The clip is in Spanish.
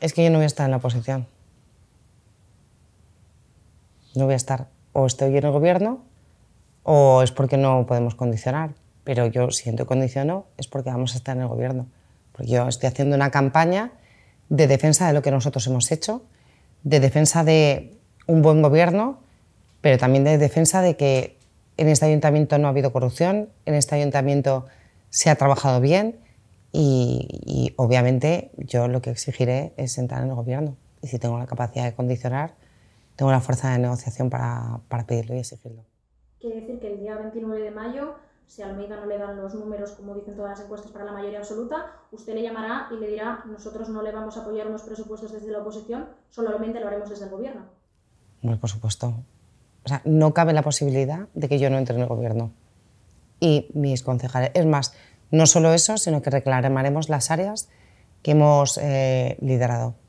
es que yo no voy a estar en la oposición. No voy a estar. O estoy en el gobierno o es porque no podemos condicionar. Pero yo siento que condiciono es porque vamos a estar en el gobierno. Porque yo estoy haciendo una campaña de defensa de lo que nosotros hemos hecho, de defensa de un buen gobierno, pero también de defensa de que en este ayuntamiento no ha habido corrupción, en este ayuntamiento se ha trabajado bien, y, obviamente yo lo que exigiré es entrar en el gobierno. Y si tengo la capacidad de condicionar, tengo la fuerza de negociación para, para pedirlo y exigirlo. Quiere decir que el día 29 de mayo, si a Almeida no le dan los números, como dicen todas las encuestas, para la mayoría absoluta, usted le llamará y le dirá, nosotros no le vamos a apoyar los presupuestos desde la oposición, solamente lo haremos desde el gobierno. Pues por supuesto. O sea, no cabe la posibilidad de que yo no entre en el gobierno. Y mis concejales, es más, no solo eso, sino que reclamaremos las áreas que hemos eh, liderado.